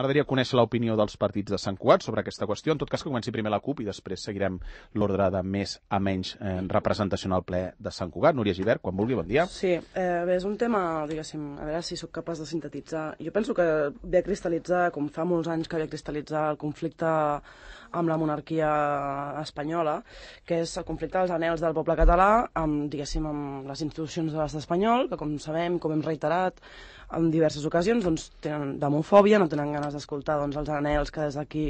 M'agradaria conèixer l'opinió dels partits de Sant Cugat sobre aquesta qüestió. En tot cas, que comenci primer la CUP i després seguirem l'ordre de més a menys eh, representació el ple de Sant Cugat. Núria Givert, quan vulgui, bon dia. Sí, eh, bé, és un tema, diguéssim, a veure si sóc capaç de sintetitzar. Jo penso que ve a cristal·litzar, com fa molts anys que ve a cristal·litzar el conflicte amb la monarquia espanyola, que és el conflicte dels anels del poble català amb, diguéssim, amb les institucions de l'estat espanyol, que com sabem, com hem reiterat, en diverses ocasions doncs, tenen demofòbia, no tenen ganes d'escoltar doncs, els anels que des d'aquí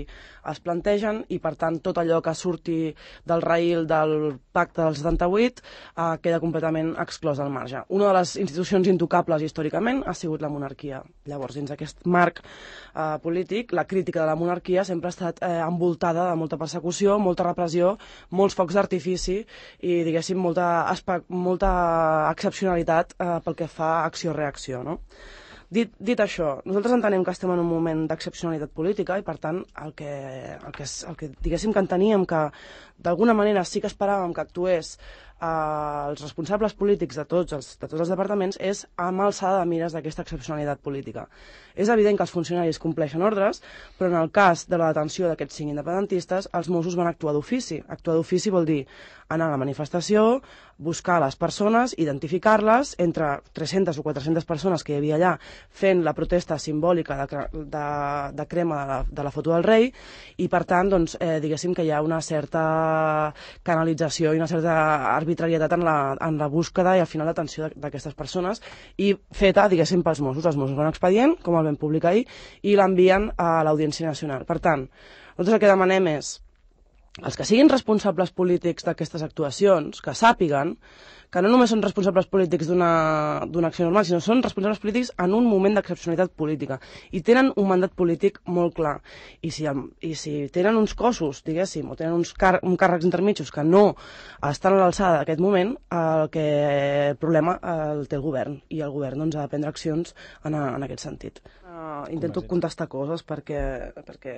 es plantegen i, per tant, tot allò que surti del raïl del pacte del 78 eh, queda completament exclòs al marge. Una de les institucions intocables històricament ha sigut la monarquia. Llavors, dins aquest marc eh, polític, la crítica de la monarquia sempre ha estat eh, envoltada de molta persecució, molta repressió, molts focs d'artifici i, diguéssim, molta, molta excepcionalitat eh, pel que fa a acció-reacció, no? Dit, dit això, nosaltres entenem que estem en un moment d'excepcionalitat política i, per tant, el que, el que, el que diguéssim que enteníem que d'alguna manera sí que esperàvem que actués eh, els responsables polítics de tots, els, de tots els departaments és amb alçada de mires d'aquesta excepcionalitat política. És evident que els funcionaris compleixen ordres, però en el cas de la detenció d'aquests cinc independentistes, els Mossos van actuar d'ofici. Actuar d'ofici vol dir anar a la manifestació, buscar les persones, identificar-les, entre 300 o 400 persones que hi havia allà fent la protesta simbòlica de, de, de crema de la, de la foto del rei, i per tant, doncs, eh, diguéssim que hi ha una certa canalització i una certa arbitrarietat arbitrarietat en la, en la búsqueda i al final l'atenció d'aquestes persones i feta, diguéssim, pels Mossos. Els Mossos van expedient, com el vam publicar ahir, i l'envien a l'Audiència Nacional. Per tant, nosaltres el que demanem és els que siguin responsables polítics d'aquestes actuacions, que sàpiguen que no només són responsables polítics d'una acció normal, sinó són responsables polítics en un moment d'excepcionalitat política. I tenen un mandat polític molt clar. I si, i si tenen uns cossos, diguéssim, o tenen uns, car uns càrrecs intermitjos que no estan a l'alçada d'aquest moment, el que el problema el té el govern. I el govern doncs, ha de prendre accions en, a, en aquest sentit. Uh, intento contestar coses perquè, perquè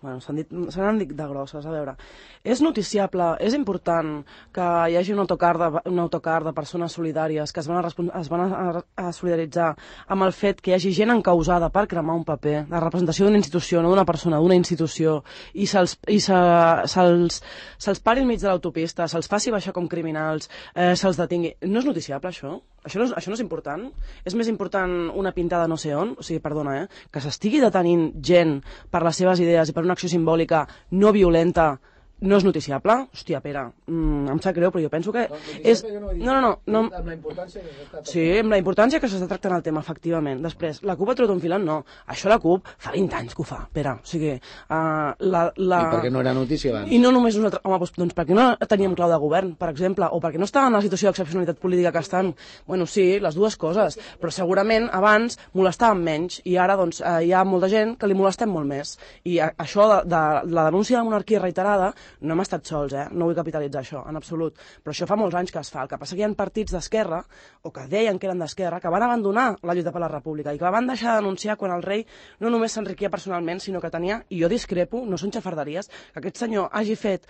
bueno, s'han dit, dit de grosses. A veure, és noticiable, és important que hi hagi un autocar, de, un autocar Car, de persones solidàries, que es van, a, es van a, a solidaritzar amb el fet que hi hagi gent encausada per cremar un paper, la representació d'una institució, no d'una persona, d'una institució, i se'ls se, se, se, se pari al mig de l'autopista, se'ls faci baixar com criminals, eh, se'ls detingui... No és noticiable, això? Això no, és, això no és important? És més important una pintada no sé on? O sigui, perdona, eh? Que s'estigui detenint gent per les seves idees i per una acció simbòlica no violenta no és noticiable, hòstia, Pere, mm, em sap greu, però jo penso que... Doncs no, és... no, no, no, no, Amb la importància que s'està Sí, amb la importància que s'està tractant el tema, efectivament. Després, la CUP ha trobat un filant? No. Això la CUP fa 20 anys que ho fa, Pere. O sigui, uh, la, la... I perquè no era notícia abans. I no només nosaltres... Home, doncs, doncs perquè no teníem clau de govern, per exemple, o perquè no estaven en la situació d'excepcionalitat política que estan. Bueno, sí, les dues coses, però segurament abans molestaven menys i ara doncs, eh, hi ha molta gent que li molestem molt més. I a, això de, de, de la denúncia de la monarquia reiterada no hem estat sols, eh? no vull capitalitzar això, en absolut, però això fa molts anys que es fa. El que passa que hi ha partits d'esquerra, o que deien que eren d'esquerra, que van abandonar la lluita per la república i que van deixar d'anunciar quan el rei no només s'enriquia personalment, sinó que tenia, i jo discrepo, no són xafarderies, que aquest senyor hagi fet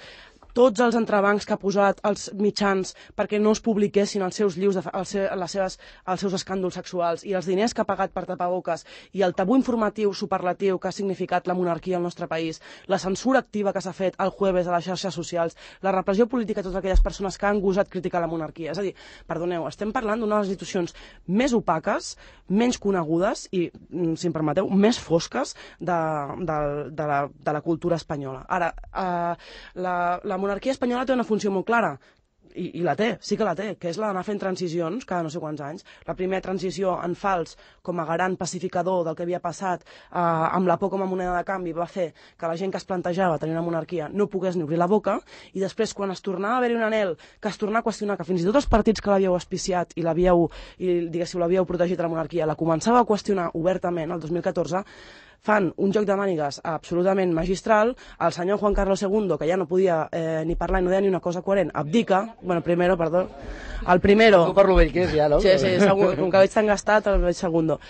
tots els entrebancs que ha posat els mitjans perquè no es publiquessin els seus llius, els, seu, les seves, els seus escàndols sexuals i els diners que ha pagat per tapaboques i el tabú informatiu superlatiu que ha significat la monarquia al nostre país, la censura activa que s'ha fet el jueves a les xarxes socials, la repressió política a totes aquelles persones que han gosat criticar la monarquia. És a dir, perdoneu, estem parlant d'una de les institucions més opaques, menys conegudes i, mm, si em permeteu, més fosques de, de, de, la, de la cultura espanyola. Ara, eh, la, la monarquia monarquia espanyola té una funció molt clara, i, i la té, sí que la té, que és la d'anar fent transicions cada no sé quants anys. La primera transició en fals, com a garant pacificador del que havia passat, eh, amb la por com a moneda de canvi, va fer que la gent que es plantejava tenir una monarquia no pogués ni obrir la boca, i després, quan es tornava a haver-hi un anel, que es tornava a qüestionar que fins i tot els partits que l'havíeu espiciat i l'havíeu, i l'havíeu protegit a la monarquia, la començava a qüestionar obertament el 2014, fan un joc de mànigues absolutament magistral, el senyor Juan Carlos II, que ja no podia eh, ni parlar ni no deia ni una cosa coherent, abdica, bueno, primero, perdó, el primero... No parlo bé, vell que és ja, no? Sí, sí, segur, com que veig tan gastat, el veig segundo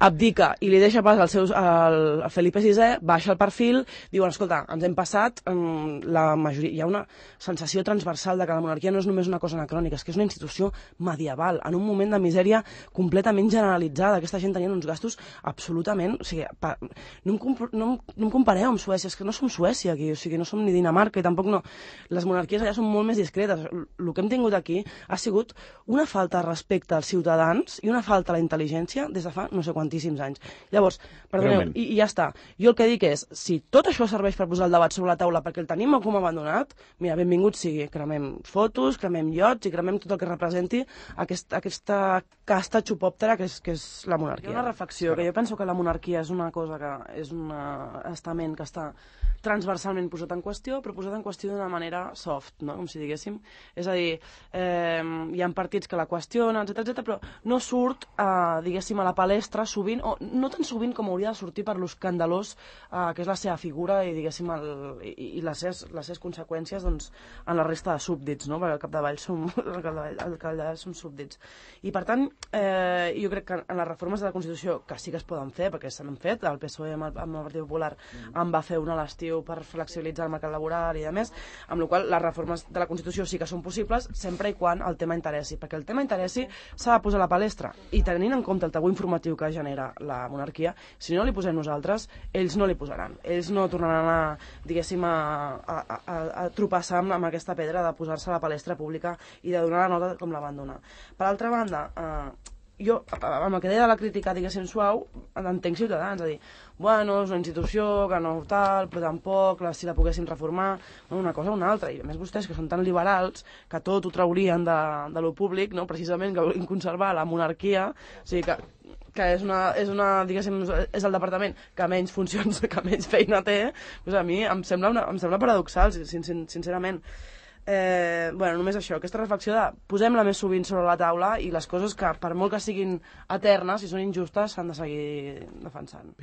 abdica i li deixa pas al, seus, al Felipe VI, baixa el perfil, diuen, escolta, ens hem passat, mm, la majoria, hi ha una sensació transversal de que la monarquia no és només una cosa anacrònica, és que és una institució medieval, en un moment de misèria completament generalitzada, aquesta gent tenia uns gastos absolutament, o sigui, pa, no, em no, em, no em compareu amb Suècia, és que no som Suècia aquí, o sigui, no som ni Dinamarca i tampoc no, les monarquies allà són molt més discretes, el que hem tingut aquí ha sigut una falta de respecte als ciutadans i una falta a la intel·ligència des de fa no sé quant moltíssims anys. Llavors, perdoneu, i, i ja està. Jo el que dic és, si tot això serveix per posar el debat sobre la taula perquè el tenim com abandonat, mira, benvingut sigui, cremem fotos, cremem llots i cremem tot el que representi aquest, aquesta casta xupòptera que és, que és la monarquia. Hi una reflexió, que jo penso que la monarquia és una cosa que és un estament que està transversalment posat en qüestió, però posat en qüestió d'una manera soft, no? com si diguéssim. És a dir, eh, hi ha partits que la qüestionen, etc etc, però no surt, eh, diguéssim, a la palestra, surt sovint, o no tan sovint com hauria de sortir per l'escandalós eh, que és la seva figura i, diguéssim, el, i, i les, seves, les seves conseqüències doncs, en la resta de súbdits, no? perquè al vall som, al cap de, som súbdits. I, per tant, eh, jo crec que en les reformes de la Constitució, que sí que es poden fer, perquè s'han fet, el PSOE amb el, amb el Partit Popular mm. en va fer una a l'estiu per flexibilitzar el mercat laboral i a més, amb la qual les reformes de la Constitució sí que són possibles sempre i quan el tema interessi, perquè el tema interessi s'ha de posar a la palestra i tenint en compte el tabú informatiu que genera manera la monarquia, si no li posem nosaltres, ells no li posaran. Ells no tornaran a, diguéssim, a, a, a, a tropassar amb, amb aquesta pedra de posar-se a la palestra pública i de donar la nota com l'abandonar. Per altra banda, eh, jo, amb el que deia de la crítica, diguéssim, suau, entenc Ciutadans, a dir, bueno, és una institució que no tal, però tampoc, la, si la poguéssim reformar, una cosa o una altra. I a més vostès, que són tan liberals, que tot ho traurien de, de lo públic, no? precisament que volien conservar la monarquia, o sigui que, que és, una, és, una, diguéssim, és el departament que menys funcions, que menys feina té, doncs a mi em sembla, una, em sembla paradoxal, sincerament eh, bueno, només això, aquesta reflexió de posem-la més sovint sobre la taula i les coses que, per molt que siguin eternes, si són injustes, s'han de seguir defensant.